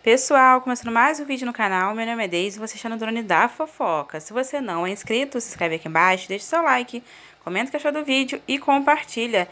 Pessoal, começando mais um vídeo no canal, meu nome é Deise e você está no Drone da Fofoca. Se você não é inscrito, se inscreve aqui embaixo, deixa seu like, comenta o que achou do vídeo e compartilha.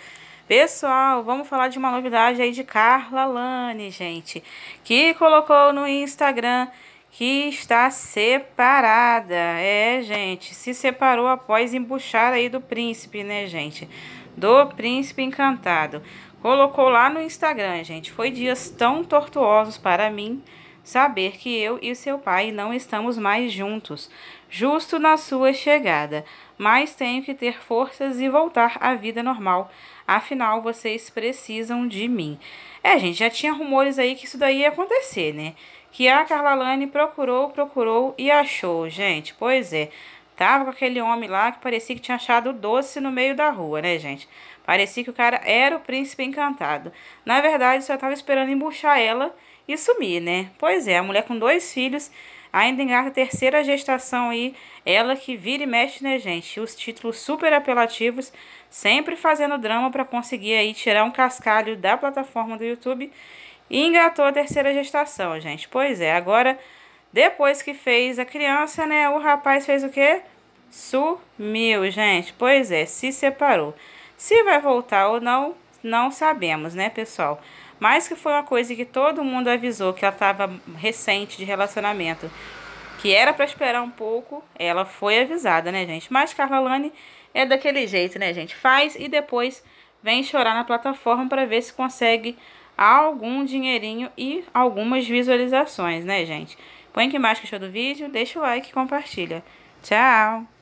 Pessoal, vamos falar de uma novidade aí de Carla Lane, gente, que colocou no Instagram que está separada. É, gente, se separou após embuchar aí do príncipe, né, gente? Do príncipe encantado colocou lá no Instagram, gente. Foi dias tão tortuosos para mim saber que eu e seu pai não estamos mais juntos, justo na sua chegada, mas tenho que ter forças e voltar à vida normal. Afinal, vocês precisam de mim. É, gente, já tinha rumores aí que isso daí ia acontecer, né? Que a Carla Lane procurou, procurou e achou, gente. Pois é. Tava com aquele homem lá que parecia que tinha achado doce no meio da rua, né, gente? Parecia que o cara era o príncipe encantado. Na verdade, só tava esperando embuchar ela e sumir, né? Pois é, a mulher com dois filhos, ainda engata a terceira gestação aí, ela que vira e mexe, né, gente? Os títulos super apelativos, sempre fazendo drama para conseguir aí tirar um cascalho da plataforma do YouTube. E engatou a terceira gestação, gente. Pois é, agora depois que fez a criança, né, o rapaz fez o quê? Sumiu, gente. Pois é, se separou. Se vai voltar ou não, não sabemos, né, pessoal? Mas que foi uma coisa que todo mundo avisou que ela estava recente de relacionamento, que era para esperar um pouco, ela foi avisada, né, gente? Mas Carla Lani é daquele jeito, né, gente? Faz e depois vem chorar na plataforma para ver se consegue algum dinheirinho e algumas visualizações, né, gente? Põe aqui embaixo que achou do vídeo, deixa o like e compartilha. Tchau!